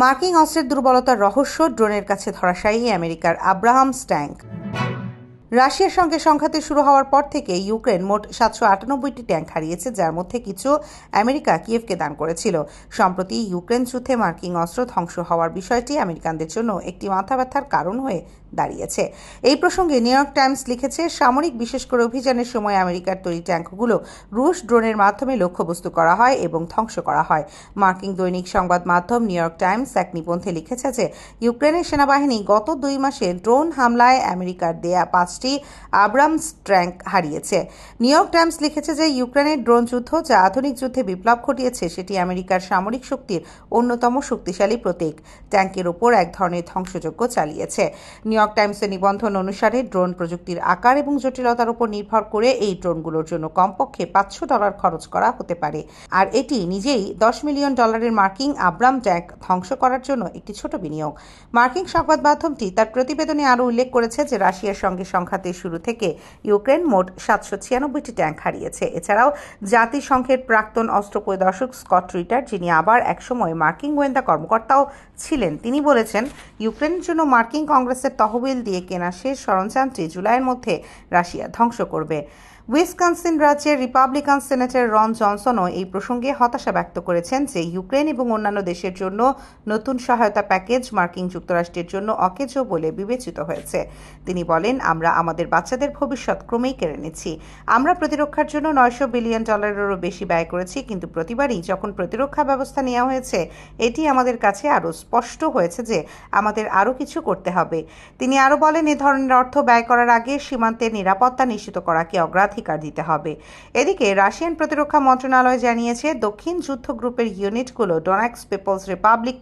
marking অস্ত্রের দুর্বলতার রহস্য ড্রোনের কাছে ধরাশায়ী আমেরিকার আব্রাহাম স্ট্যাঙ্ক রাশিয়ার সঙ্গে সংঘাতে শুরু হওয়ার পর থেকে ইউক্রেন মোট সাতশো আটানব্বইটি ট্যাঙ্ক হারিয়েছে যার মধ্যে কিছু আমেরিকা কিয়েভকে দান করেছিল সম্প্রতি ইউক্রেন যুদ্ধে মার্কিন অস্ত্র ধ্বংস হওয়ার বিষয়টি আমেরিকানদের জন্য একটি মাথা ব্যথার কারণ হয়ে দাঁড়িয়েছে এই প্রসঙ্গে নিউ ইয়র্ক টাইমস লিখেছে সামরিক বিশেষ করে অভিযানের সময় আমেরিকার তৈরি ট্যাঙ্কগুলো রুশ ড্রোনের মাধ্যমে লক্ষ্যবস্তু করা হয় এবং ধ্বংস করা হয় মার্কিন দৈনিক সংবাদ মাধ্যম নিউ ইয়র্ক টাইমস এক নিবন্ধে লিখেছে যে ইউক্রেনের সেনাবাহিনী গত দুই মাসে ড্রোন হামলায় আমেরিকার দেয়া পাঁচ পাঁচটি আব্রামস ট্যাঙ্ক হারিয়েছে নিউ ইয়র্ক টাইমস লিখেছে যে ইউক্রেনের ড্রোন যুদ্ধ যা আধুনিক যুদ্ধে বিপ্লব ঘটিয়েছে সেটি আমেরিকার সামরিক শক্তির অন্যতম শক্তিশালী প্রতীক ট্যাঙ্কের ওপর এক ধরনের ধ্বংসযজ্ঞ চালিয়েছে নিউ ইয়র্ক টাইমসের নিবন্ধন অনুসারে ড্রোন প্রযুক্তির আকার এবং জটিলতার উপর নির্ভর করে এই ড্রোনগুলোর জন্য কমপক্ষে পাঁচশো ডলার খরচ করা হতে পারে আর এটি নিজেই দশ মিলিয়ন ডলারের মার্কিং আব্রাম ট্যাঙ্ক ধ্বংস করার জন্য একটি ছোট বিনিয়োগ মার্কিন সংবাদ মাধ্যমটি তার প্রতিবেদনে আরও উল্লেখ করেছে যে রাশিয়ার সঙ্গে সংঘাতের শুরু থেকে ইউক্রেন মোট সাতশো ছিয়ানব্বইটি ট্যাঙ্ক হারিয়েছে এছাড়াও জাতিসংঘের প্রাক্তন অস্ত্র পরিদর্শক স্কট রিটার যিনি আবার একসময় মার্কিন গোয়েন্দা কর্মকর্তাও ছিলেন তিনি বলেছেন ইউক্রেনের জন্য মার্কিন কংগ্রেসের তহবিল দিয়ে কেনা শেষ সরঞ্জামটি জুলাইয়ের মধ্যে রাশিয়া ধ্বংস করবে উইসকনসিন রাজ্যের রিপাবলিকান সেনেটর রন জনসনও এই প্রসঙ্গে হতাশা ব্যক্ত করেছেন যে ইউক্রেন এবং অন্যান্য দেশের জন্য নতুন সহায়তা প্যাকেজ মার্কিন যুক্তরাষ্ট্রের জন্য অকেজ বলে বিবেচিত হয়েছে তিনি বলেন আমরা আমাদের বাচ্চাদের ভবিষ্যৎ ক্রমেই কেড়ে নিচ্ছি আমরা প্রতিরক্ষার জন্য নয়শো বিলিয়ন ডলারেরও বেশি ব্যয় করেছি কিন্তু প্রতিবারই যখন প্রতিরক্ষা ব্যবস্থা নেওয়া হয়েছে এটি আমাদের কাছে আরও স্পষ্ট হয়েছে যে আমাদের আরও কিছু করতে হবে তিনি আরও বলেন এ ধরনের অর্থ ব্যয় করার আগে সীমান্তের নিরাপত্তা নিশ্চিত করাকে অগ্রাধিকার অগ্রাধিকার দিতে হবে এদিকে রাশিয়ান প্রতিরক্ষা মন্ত্রণালয় জানিয়েছে দক্ষিণ যুদ্ধ গ্রুপের ইউনিটগুলো ডোনাক্স পিপলস রিপাবলিক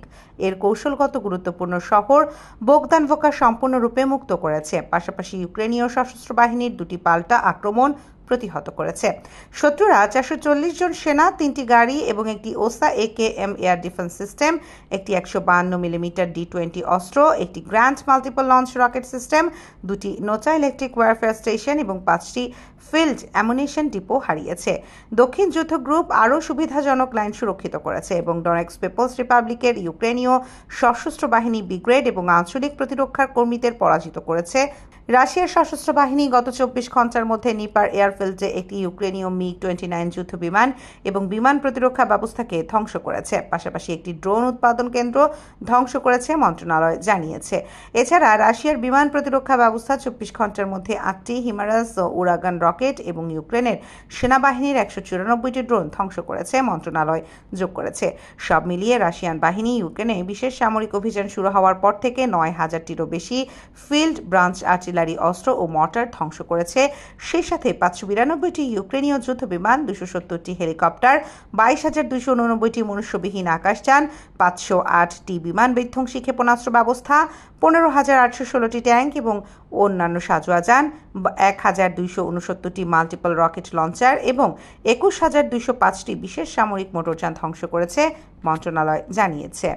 এর কৌশলগত গুরুত্বপূর্ণ শহর ভোকা সম্পূর্ণরূপে মুক্ত করেছে পাশাপাশি ইউক্রেনীয় সশস্ত্র বাহিনীর দুটি পাল্টা আক্রমণ প্রতিহত করেছে শত্রুরা চারশো চল্লিশ জন সেনা তিনটি গাড়ি এবং একটি Osa A K M air defence system একটি একশো বাহান্ন মিলিমিটার ডি টোয়েন্টি অস্ত্র একটি grand multiple launch rocket system দুটি নোচা ইলেকট্রিক ওয়ারফেয়ার স্টেশন এবং পাঁচটি ফিল্ড অ্যামুনেশন ডিপো হারিয়েছে দক্ষিণ যুদ্ধ গ্রুপ আরও সুবিধাজনক লাইন সুরক্ষিত করেছে এবং ডনেক্স পিপলস রিপাবলিকের ইউক্রেনীয় সশস্ত্র বাহিনী ব্রিগেড এবং আঞ্চলিক প্রতিরক্ষার কর্মীদের পরাজিত করেছে রাশিয়ার সশস্ত্র বাহিনী গত চব্বিশ ঘন্টার মধ্যে নিপার এয়ার ফেলছে একটি ইউক্রেনীয় মিগ টোয়েন্টি নাইন যুদ্ধ বিমান এবং বিমান প্রতিরক্ষা ব্যবস্থাকে ধ্বংস করেছে পাশাপাশি একটি ড্রোন উৎপাদন কেন্দ্র ধ্বংস করেছে মন্ত্রণালয় জানিয়েছে এছাড়া রাশিয়ার বিমান প্রতিরক্ষা ব্যবস্থা চব্বিশ ঘন্টার মধ্যে আটটি হিমারাস ও উরাগান রকেট এবং ইউক্রেনের সেনাবাহিনীর একশো চুরানব্বইটি ড্রোন ধ্বংস করেছে মন্ত্রণালয় যোগ করেছে সব মিলিয়ে রাশিয়ান বাহিনী ইউক্রেনে বিশেষ সামরিক অভিযান শুরু হওয়ার পর থেকে নয় হাজারটিরও বেশি ফিল্ড ব্রাঞ্চ আর্টিলারি অস্ত্র ও মর্টার ধ্বংস করেছে সেই সাথে পাঁচশো বিরানব্বইটি ইউক্রেনীয় যুদ্ধ বিমান দুশো সত্তরটি হেলিকপ্টার বাইশ হাজার দুশো উননব্বইটি মনুষ্যবিহীন আকাশযান পাঁচশো আটটি বিমান বিধ্বংসী ক্ষেপণাস্ত্র ব্যবস্থা পনেরো হাজার আটশো ষোলোটি ট্যাঙ্ক এবং অন্যান্য সাজোয়া যান এক হাজার দুইশো উনসত্তরটি মাল্টিপল রকেট লঞ্চার এবং একুশ হাজার দুইশো পাঁচটি বিশেষ সামরিক মোটরযান ধ্বংস করেছে মন্ত্রণালয় জানিয়েছে